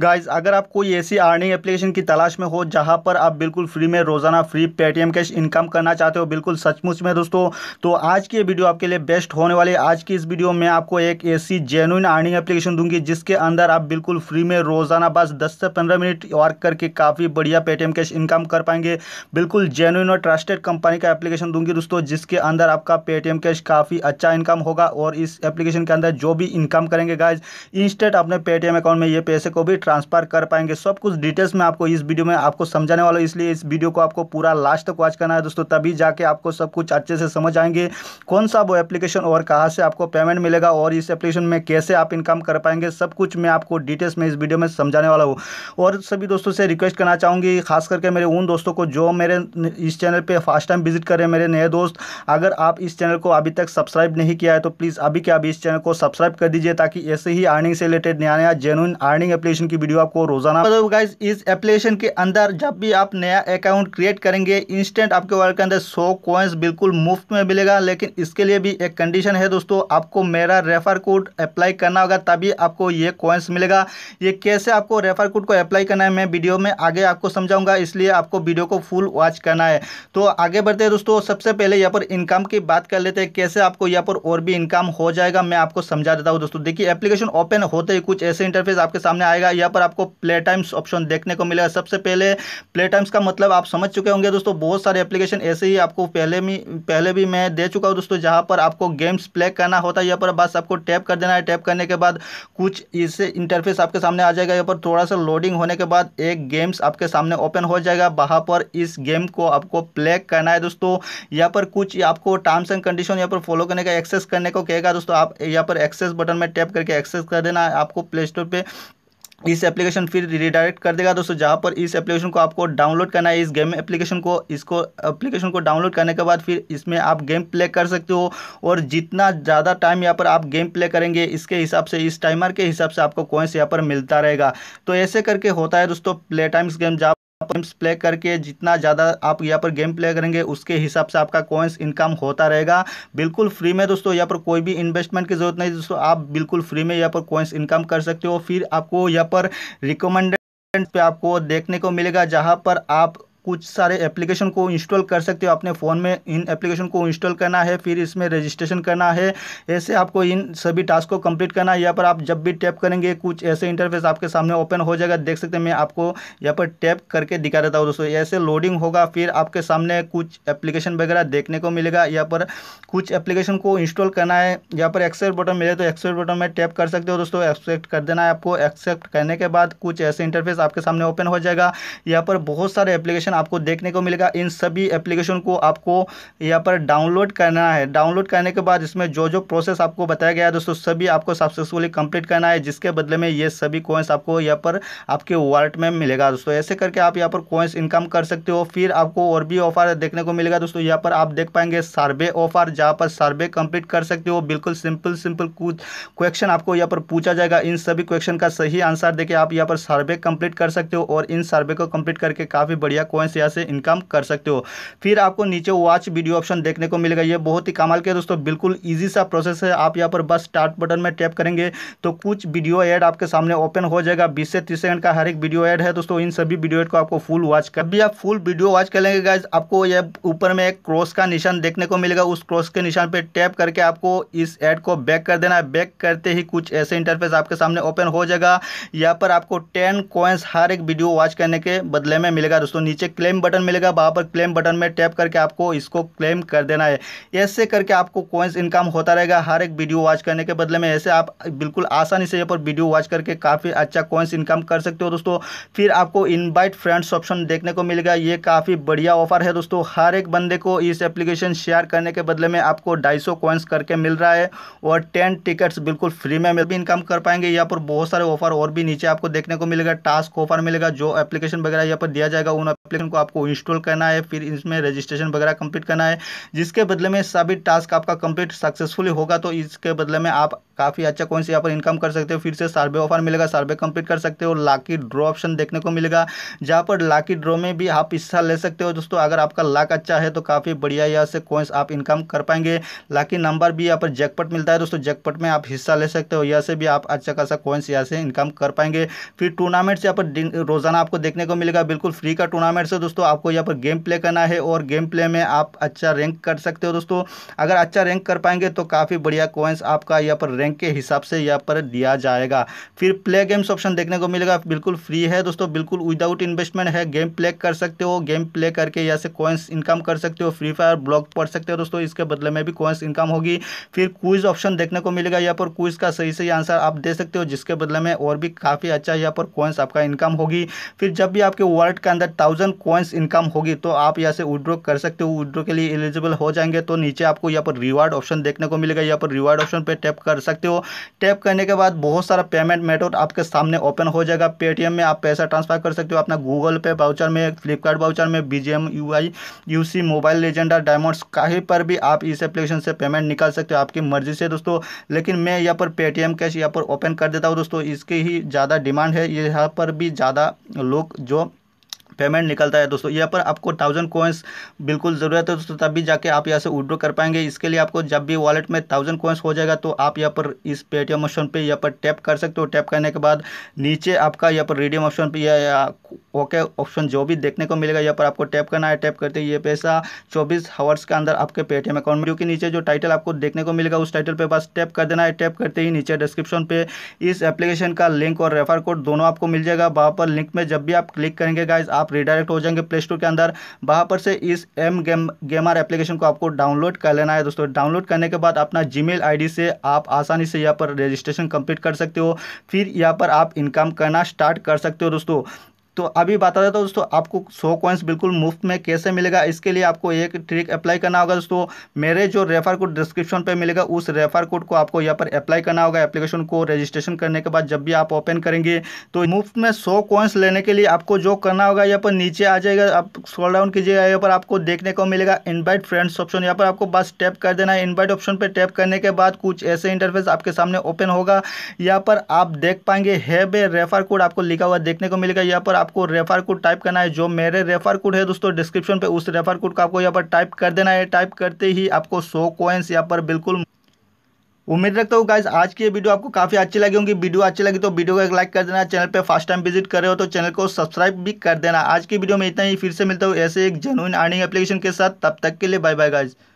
guys अगर आप कोई ऐसी अर्निंग एप्लीकेशन की तलाश में हो जहां पर आप बिल्कुल फ्री में रोज़ाना फ्री पेटीएम कैश इनकम करना चाहते हो बिल्कुल सचमुच में दोस्तों तो आज की वीडियो आपके लिए बेस्ट होने वाली है आज की इस वीडियो में आपको एक ऐसी जेनुइन अर्निंग एप्लीकेशन दूंगी जिसके अंदर आप बिल्कुल फ्री में रोज़ाना बस दस से पंद्रह मिनट वर्क करके काफ़ी बढ़िया पेटीएम कैश इनकम कर पाएंगे बिल्कुल जेनुइन और ट्रस्टेड कंपनी का एप्लीकेशन दूंगी दोस्तों जिसके अंदर आपका पेटीएम कैश काफ़ी अच्छा इनकम होगा और इस एप्लीकेशन के अंदर जो भी इनकम करेंगे गाइज इंस्टेंट अपने पेटीएम अकाउंट में ये पैसे को भी ट्रांसफ़र कर पाएंगे सब कुछ डिटेल्स में आपको इस वीडियो में आपको समझाने वाला इसलिए इस वीडियो को आपको पूरा लास्ट तक वॉच करना है दोस्तों तभी जाके आपको सब कुछ अच्छे से समझ आएंगे कौन सा वो एप्लीकेशन और कहाँ से आपको पेमेंट मिलेगा और इस एप्लीकेशन में कैसे आप इनकम कर पाएंगे सब कुछ मैं आपको डिटेल्स में इस वीडियो में समझाने वाला हूँ और सभी दोस्तों से रिक्वेस्ट करना चाहूँगी खास करके मेरे उन दोस्तों को जो मेरे इस चैनल पर फर्स्ट टाइम विजिट करें मेरे नए दोस्त अगर आप इस चैनल को अभी तक सब्सक्राइब नहीं किया है तो प्लीज़ अभी के अभी इस चैनल को सब्सक्राइब कर दीजिए ताकि ऐसे ही अर्निंग से रिलेटेड नया नया जेनुइन अर्निंग एप्लीकेशन की की वीडियो आपको रोजाना तो गाइज इस एप्लीकेशन के अंदर जब भी आप नया अकाउंट क्रिएट करेंगे इंस्टेंट आपके वॉलेट के अंदर सौ कॉइन्स बिल्कुल मुफ्त में मिलेगा लेकिन इसके लिए भी एक कंडीशन है दोस्तों आपको मेरा रेफर कोड अप्लाई करना होगा तभी आपको ये कॉइन्स मिलेगा ये कैसे आपको रेफर कोड को अप्लाई करना है मैं वीडियो में आगे आपको समझाऊंगा इसलिए आपको वीडियो को फुल वॉच करना है तो आगे बढ़ते हैं दोस्तों सबसे पहले यहाँ पर इनकम की बात कर लेते हैं कैसे आपको यहाँ पर और भी इनकम हो जाएगा मैं आपको समझा देता हूँ दोस्तों देखिए एप्लीकेशन ओपन होते ही कुछ ऐसे इंटरफेस आपके सामने आएगा या यहाँ पर आपको प्ले टाइम्स ऑप्शन देखने को मिलेगा सबसे पहले प्ले टाइम्स का मतलब आप समझ चुके होंगे दोस्तों बहुत सारे एप्लीकेशन ऐसे ही आपको पहले भी पहले भी मैं दे चुका हूँ दोस्तों जहाँ पर आपको गेम्स प्ले करना होता है यहाँ पर बस आपको टैप कर देना है टैप करने के बाद कुछ इससे इंटरफेस आपके सामने आ जाएगा यहाँ पर थोड़ा सा लोडिंग होने के बाद एक गेम्स आपके सामने ओपन हो जाएगा वहाँ पर इस गेम को आपको प्ले करना है दोस्तों यहाँ पर कुछ आपको टर्म्स एंड कंडीशन यहाँ पर फॉलो करने का एक्सेस करने को कहेगा दोस्तों आप यहाँ पर एक्सेस बटन में टैप करके एक्सेस कर देना आपको प्ले स्टोर पर इस एप्लीकेशन फिर रिडायरेक्ट कर देगा दोस्तों जहाँ पर इस एप्लीकेशन को आपको डाउनलोड करना है इस गेम एप्लीकेशन को इसको एप्लीकेशन को डाउनलोड करने के बाद फिर इसमें आप गेम प्ले कर सकते हो और जितना ज़्यादा टाइम यहाँ पर आप गेम प्ले करेंगे इसके हिसाब से इस टाइमर के हिसाब से आपको कॉइंस यहाँ पर मिलता रहेगा तो ऐसे करके होता है दोस्तों प्ले टाइम्स गेम जहाँ गेम्स प्ले करके जितना ज़्यादा आप यहाँ पर गेम प्ले करेंगे उसके हिसाब से आपका कॉइंस इनकम होता रहेगा बिल्कुल फ्री में दोस्तों यहाँ पर कोई भी इन्वेस्टमेंट की ज़रूरत नहीं दोस्तों आप बिल्कुल फ्री में यहाँ पर कॉइंस इनकम कर सकते हो फिर आपको यहाँ पर रिकमेंडेड पे आपको देखने को मिलेगा जहां पर आप कुछ सारे एप्लीकेशन को इंस्टॉल कर सकते हो अपने फ़ोन में इन एप्लीकेशन को इंस्टॉल करना है फिर इसमें रजिस्ट्रेशन करना है ऐसे आपको इन सभी टास्क को कंप्लीट करना है यहाँ पर आप जब भी टैप करेंगे कुछ ऐसे इंटरफेस आपके सामने ओपन हो जाएगा देख सकते हैं मैं आपको यहाँ पर टैप करके दिखा देता हूँ दोस्तों ऐसे लोडिंग होगा फिर आपके सामने कुछ एप्लीकेशन वगैरह देखने को मिलेगा यहाँ पर कुछ एप्लीकेशन को इंस्टॉल करना है यहाँ पर एक्सेप्ट बटन मिले तो एक्सेप्ट बटन में टैप कर सकते हो दोस्तों एक्सेप्ट कर देना है आपको एक्सेप्ट करने के बाद कुछ ऐसे इंटरफेस आपके सामने ओपन हो जाएगा यहाँ पर बहुत सारे एप्लीकेशन आपको देखने को मिलेगा इन सभी एप्लीकेशन को आपको यहाँ पर डाउनलोड करना है डाउनलोड करने के बाद इसमें जो जो प्रोसेस आपको बताया गया है दोस्तों सभी आपको सक्सेसफुली कंप्लीट करना है जिसके बदले में ये सभी कोइंस आपको यहाँ पर आपके वॉलेट में मिलेगा दोस्तों ऐसे करके आप यहाँ पर कोइंस इनकम कर सकते हो फिर आपको और भी ऑफर देखने को मिलेगा दोस्तों यहाँ पर आप देख पाएंगे सर्वे ऑफर जहाँ पर सर्वे कंप्लीट कर सकते हो बिल्कुल सिंपल सिंपल क्वेश्चन आपको यहाँ पर पूछा जाएगा इन सभी क्वेश्चन का सही आंसर देके आप यहाँ पर सर्वे कंप्लीट कर सकते हो और इन सर्वे को कंप्लीट करके काफ़ी बढ़िया कोइंस से यहाँ से इनकम कर सकते हो फिर आपको नीचे वॉच वीडियो ऑप्शन देखने को मिलेगा ये बहुत ही कमाल के दोस्तों बिल्कुल ईजी सा प्रोसेस है आप यहाँ पर बस स्टार्ट बटन में टैप करेंगे तो कुछ वीडियो एड आपके सामने ओपन हो जाएगा बीस से तीस सेकंड का हर एक वीडियो एड है दोस्तों इन सभी वीडियो एड को आपको फुल वॉच कर भी आप फुल वीडियो वॉच कर लेंगे गाइज आपको यह ऊपर में एक क्रॉस का निशान देखने को मिलेगा उस क्रॉस के निशान पर टैप करके आपको इस एड को बैक कर देना है बैक करते ही कुछ ऐसे इंटरफेस आपके सामने ओपन हो जाएगा यहाँ पर आपको टेन कॉइन्स हर एक वीडियो वॉच करने के बदले में मिलेगा दोस्तों नीचे क्लेम बटन मिलेगा वहाँ पर क्लेम बटन में टैप करके आपको इसको क्लेम कर देना है ऐसे करके आपको कोइंस इनकम होता रहेगा हर एक वीडियो वॉच करने के बदले में ऐसे आप बिल्कुल आसानी से यहाँ पर वीडियो वॉच करके काफ़ी अच्छा कोइंस इनकम कर सकते हो दोस्तों फिर आपको इन्वाइट फ्रेंड्स ऑप्शन देखने को मिलेगा ये काफ़ी बढ़िया ऑफर है दोस्तों हर एक बंदे को इस एप्लीकेशन शेयर करने के बदले में आपको ढाई सौ करके मिल रहा है और टेन टिकट्स बिल्कुल फ्री में भी इनकम कर पाएंगे यहाँ पर बहुत सारे ऑफर और भी नीचे आपको देखने को मिलेगा टास्क ऑफर मिलेगा जो एप्लीकेशन वगैरह यहाँ पर दिया जाएगा उन एप्लीकेशन एप्लीकेशन को आपको इंस्टॉल करना है फिर इसमें रजिस्ट्रेशन वगैरह कंप्लीट करना है जिसके बदले में सभी टास्क आपका कंप्लीट सक्सेसफुली होगा तो इसके बदले में आप काफ़ी अच्छा कौन से यहाँ पर इनकम कर सकते हो फिर से सर्वे ऑफर मिलेगा सर्वे कंप्लीट कर सकते हो लाकी ड्रो ऑप्शन देखने को मिलेगा जहाँ पर लाकी ड्रो में भी आप हिस्सा ले सकते हो दोस्तों अगर आपका लाक अच्छा है तो काफ़ी बढ़िया यहाँ से कॉइन्स आप इनकम कर पाएंगे लाकी नंबर भी यहाँ पर जैकपट मिलता है दोस्तों जैकपट में आप हिस्सा ले सकते हो यहाँ से भी आप अच्छा खासा कॉइन्स यहाँ से इनकम कर पाएंगे फिर टूर्नामेंट्स यहाँ पर रोजाना आपको देखने को मिलेगा बिल्कुल फ्री का टूर्नामेंट्स से दोस्तों आपको यहाँ पर गेम प्ले करना है और गेम प्ले में आप अच्छा रैंक कर सकते हो दोस्तों अगर अच्छा रैंक कर पाएंगे तो काफ़ी बढ़िया कोइंस आपका यहाँ पर रैंक के हिसाब से यहाँ पर दिया जाएगा फिर प्ले गेम्स ऑप्शन देखने को मिलेगा बिल्कुल फ्री है दोस्तों बिल्कुल विदाउट इन्वेस्टमेंट है गेम प्ले कर सकते हो गेम प्ले करके यहाँ से कोइंस इनकम कर सकते हो फ्री फायर ब्लॉक पढ़ सकते हो दोस्तों इसके बदले में भी कोइंस इनकम होगी फिर क्विज ऑप्शन देखने को मिलेगा यहाँ पर क्विज का सही सही आंसर आप दे सकते हो जिसके बदले में और भी काफ़ी अच्छा यहाँ पर कोइंस आपका इनकम होगी फिर जब भी आपके वर्ल्ड के अंदर थाउजेंड कॉइन्स इनकम होगी तो आप यहाँ से विड्रॉ कर सकते हो विड्रॉ के लिए एलिजिबल हो जाएंगे तो नीचे आपको यहाँ पर रिवार्ड ऑप्शन देखने को मिलेगा यहाँ पर रिवार्ड ऑप्शन पर टैप कर सकते हो टैप करने के बाद बहुत सारा पेमेंट मेथड आपके सामने ओपन हो जाएगा पेटीएम में आप पैसा ट्रांसफर कर सकते हो अपना गूगल पे बाउचर में फ्लिपकार्ट बाउचर में B G UC mobile legends diamonds कहीं पर भी आप इस एप्लीकेशन से पेमेंट निकाल सकते हो आपकी मर्जी से दोस्तों लेकिन मैं यहाँ पर पेटीएम कैश यहाँ पर ओपन कर देता हूँ दोस्तों इसकी ही ज़्यादा डिमांड है यहाँ पर भी ज़्यादा लोग जो पेमेंट निकलता है दोस्तों यहाँ पर आपको थाउजेंड कोइंस बिल्कुल ज़रूरत है दोस्तों तभी जाके आप यहाँ से विड्रो कर पाएंगे इसके लिए आपको जब भी वॉलेट में थाउजेंड कोइंस हो जाएगा तो आप यहाँ पर इस पेटीएम ऑप्शन पे यहाँ पर टैप कर सकते हो टैप करने के बाद नीचे आपका यहाँ पर रेडियम ऑप्शन पर या ओके ऑप्शन जो भी देखने को मिलेगा यहाँ पर आपको टैप करना है टैप करते ये पैसा चौबीस हावर्स के अंदर आपके पेटीएम अकाउंट में क्योंकि नीचे जो टाइटल आपको देखने को मिलेगा उस टाइटल पर बस टैप कर देना है टैप करते ही नीचे डिस्क्रिप्शन पर इस एप्लीकेशन का लिंक और रेफर कोड दोनों आपको मिल जाएगा वहाँ पर लिंक में जब भी आप क्लिक करेंगे गाइज आप आप रिडायरेक्ट हो जाएंगे प्ले स्टोर के अंदर वहाँ पर से इस एम गेम गेमर एप्लीकेशन को आपको डाउनलोड कर लेना है दोस्तों डाउनलोड करने के बाद अपना जी मेल से आप आसानी से यहाँ पर रजिस्ट्रेशन कंप्लीट कर सकते हो फिर यहाँ पर आप इनकम करना स्टार्ट कर सकते हो दोस्तों तो अभी बता देता हूँ दोस्तों आपको सौ कॉइन्स बिल्कुल मुफ्त में कैसे मिलेगा इसके लिए आपको एक ट्रिक अप्लाई करना होगा दोस्तों मेरे जो रेफर कोड डिस्क्रिप्शन पे मिलेगा उस रेफर कोड को आपको यहाँ पर अप्लाई करना होगा एप्लीकेशन को रजिस्ट्रेशन करने के बाद जब भी आप ओपन करेंगे तो मुफ्त में सौ कॉइन्स लेने के लिए आपको जो करना होगा यहाँ पर नीचे आ जाएगा आप स्क्रॉल डाउन कीजिएगा यहाँ पर आपको देखने को मिलेगा इन्वाइट फ्रेंड्स ऑप्शन यहाँ पर आपको बस टैप कर देना है इन्वाइट ऑप्शन पर टैप करने के बाद कुछ ऐसे इंटरफेस आपके सामने ओपन होगा यहाँ पर आप देख पाएंगे हैव ए रेफर कोड आपको लिखा हुआ देखने को मिलेगा यहाँ पर आपको रेफर कोड टाइप करना है जो मेरे रेफर कोड है दोस्तों डिस्क्रिप्शन पे उस रेफर कोड को आपको यहाँ पर टाइप कर देना है टाइप करते ही आपको सो कोइंस यहाँ पर बिल्कुल उम्मीद रखता हूँ गाइज आज की वीडियो आपको काफ़ी अच्छी लगी होगी वीडियो अच्छी लगी तो वीडियो को एक लाइक कर देना चैनल पे फर्स्ट टाइम विजिट कर रहे हो तो चैनल को सब्सक्राइब भी कर देना आज की वीडियो में इतना ही फिर से मिलता हूँ ऐसे एक जेनुइन अर्निंग एप्लीकेशन के साथ तब तक के लिए बाय बाय गाइज़